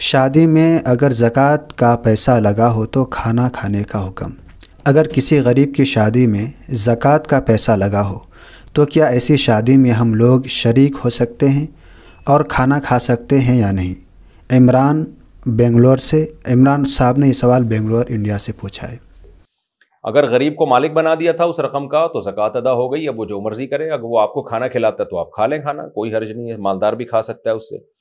शादी में अगर ज़क़़त का पैसा लगा हो तो खाना खाने का हुक्म अगर किसी गरीब की शादी में ज़क़़त का पैसा लगा हो तो क्या ऐसी शादी में हम लोग शरीक हो सकते हैं और खाना खा सकते हैं या नहीं इमरान बेंगलोर से इमरान साहब ने ये सवाल बेंगलोर इंडिया से पूछा है अगर गरीब को मालिक बना दिया था उस रकम का तो ज़क़़त अदा हो गई अब वो जो मर्ज़ी करे अगर वो आपको खाना खिलाता है तो आप खा लें खाना कोई हर्ज नहीं है मालदार भी खा सकता है उससे